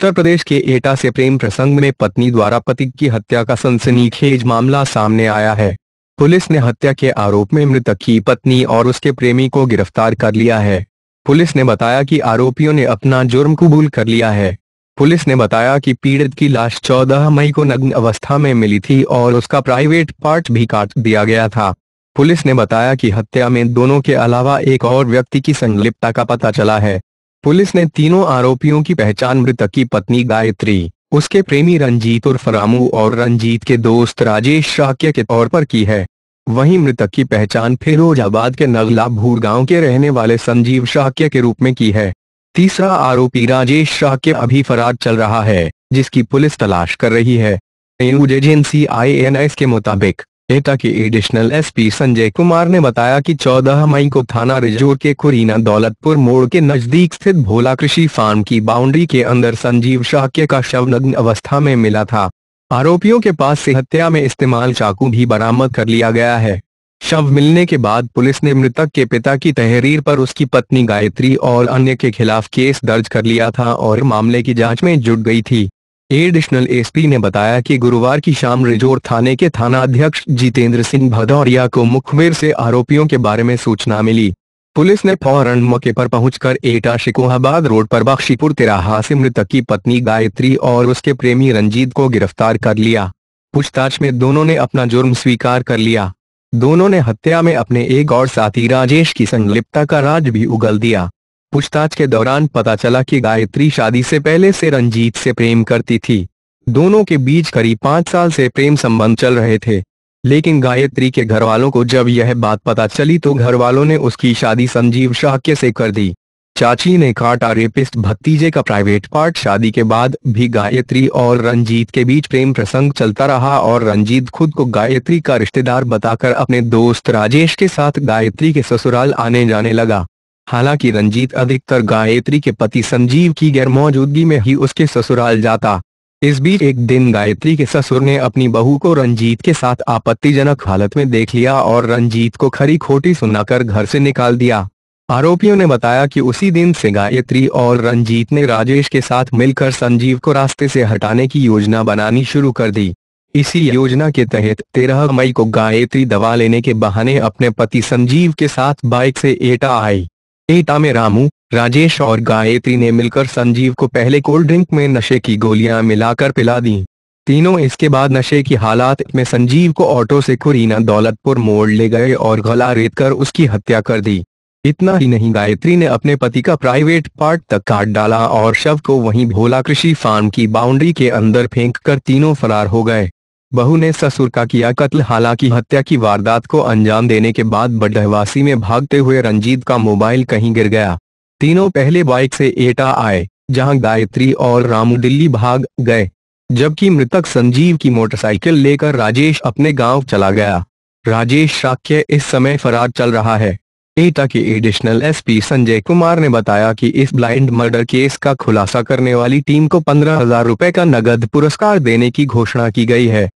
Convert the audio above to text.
उत्तर प्रदेश के एटा से प्रेम प्रसंग में पत्नी द्वारा पति की हत्या का सनसनीखेज मामला सामने आया है पुलिस ने हत्या के आरोप में मृतक की पत्नी और उसके प्रेमी को गिरफ्तार कर लिया है पुलिस ने बताया कि आरोपियों ने अपना जुर्म कबूल कर लिया है पुलिस ने बताया कि पीड़ित की लाश 14 मई को नग्न अवस्था में मिली थी और उसका प्राइवेट पार्ट भी काट दिया गया था पुलिस ने बताया कि हत्या में दोनों के अलावा एक और व्यक्ति की संलिप्तता का पता चला है पुलिस ने तीनों आरोपियों की पहचान मृतक की पत्नी गायत्री उसके प्रेमी रंजीत उर्फ रामू और रंजीत के दोस्त राजेश शाक्य के तौर पर की है वहीं मृतक की पहचान फिरोजाबाद के नगला भूर गांव के रहने वाले संजीव शाक्य के रूप में की है तीसरा आरोपी राजेश शाक्य अभी फरार चल रहा है जिसकी पुलिस तलाश कर रही है एनूज एजेंसी आई के मुताबिक एटा के एडिशनल एसपी संजय कुमार ने बताया कि 14 मई को थाना रिजोर के कुरीना दौलतपुर मोड़ के नजदीक स्थित भोला कृषि फार्म की बाउंड्री के अंदर संजीव शाक्य का शव नग्न अवस्था में मिला था आरोपियों के पास से हत्या में इस्तेमाल चाकू भी बरामद कर लिया गया है शव मिलने के बाद पुलिस ने मृतक के पिता की तहरीर पर उसकी पत्नी गायत्री और अन्य के खिलाफ केस दर्ज कर लिया था और मामले की जांच में जुट गई थी एडिशनल एसपी ने बताया कि गुरुवार की शाम रिजोर थाने के थाना अध्यक्ष जितेंद्र सिंह भदौरिया को मुखबिर से आरोपियों के बारे में सूचना मिली पुलिस ने फौरन मौके पर पहुंचकर एटा शिकोहाबाद रोड पर बख्शीपुर तिराहा से मृतक की पत्नी गायत्री और उसके प्रेमी रंजीत को गिरफ्तार कर लिया पूछताछ में दोनों ने अपना जुर्म स्वीकार कर लिया दोनों ने हत्या में अपने एक और साथी राजेश की संलिप्तता का राज भी उगल दिया पूछताछ के दौरान पता चला कि गायत्री शादी से पहले से रंजीत से प्रेम करती थी दोनों के बीच करीब पांच साल से प्रेम संबंध चल रहे थे लेकिन गायत्री के घर वालों को जब यह बात पता चली तो घर वालों ने उसकी शादी संजीव शाह के से कर दी चाची ने काटा रेपिस्ट भतीजे का प्राइवेट पार्ट शादी के बाद भी गायत्री और रंजीत के बीच प्रेम प्रसंग चलता रहा और रंजीत खुद को गायत्री का रिश्तेदार बताकर अपने दोस्त राजेश के साथ गायत्री के ससुराल आने जाने लगा हालांकि रंजीत अधिकतर गायत्री के पति संजीव की गैर मौजूदगी में ही उसके ससुराल जाता इस बीच एक दिन गायत्री के ससुर ने अपनी बहू को रंजीत के साथ आपत्तिजनक हालत में देख लिया और रंजीत को खरी खोटी सुनाकर घर से निकाल दिया आरोपियों ने बताया कि उसी दिन से गायत्री और रंजीत ने राजेश के साथ मिलकर संजीव को रास्ते से हटाने की योजना बनानी शुरू कर दी इसी योजना के तहत तेरह मई को गायत्री दवा लेने के बहाने अपने पति संजीव के साथ बाइक से एटा आई एटा में रामू राजेश और गायत्री ने मिलकर संजीव को पहले कोल्ड ड्रिंक में नशे की गोलियां मिलाकर पिला दी तीनों इसके बाद नशे की हालात में संजीव को ऑटो से कुरीना दौलतपुर मोड़ ले गए और गला रेत कर उसकी हत्या कर दी इतना ही नहीं गायत्री ने अपने पति का प्राइवेट पार्ट तक काट डाला और शव को वहीं भोला कृषि फार्म की बाउंड्री के अंदर फेंक कर तीनों फरार हो गए बहू ने ससुर का किया कत्ल हालांकि हत्या की वारदात को अंजाम देने के बाद बडहवासी में भागते हुए रंजीत का मोबाइल कहीं गिर गया तीनों पहले बाइक से एटा आए जहां गायत्री और रामू दिल्ली भाग गए जबकि मृतक संजीव की मोटरसाइकिल लेकर राजेश अपने गांव चला गया राजेश शाक्य इस समय फरार चल रहा है एटा के एडिशनल एसपी संजय कुमार ने बताया कि इस ब्लाइंड मर्डर केस का खुलासा करने वाली टीम को पंद्रह हजार रुपए का नगद पुरस्कार देने की घोषणा की गई है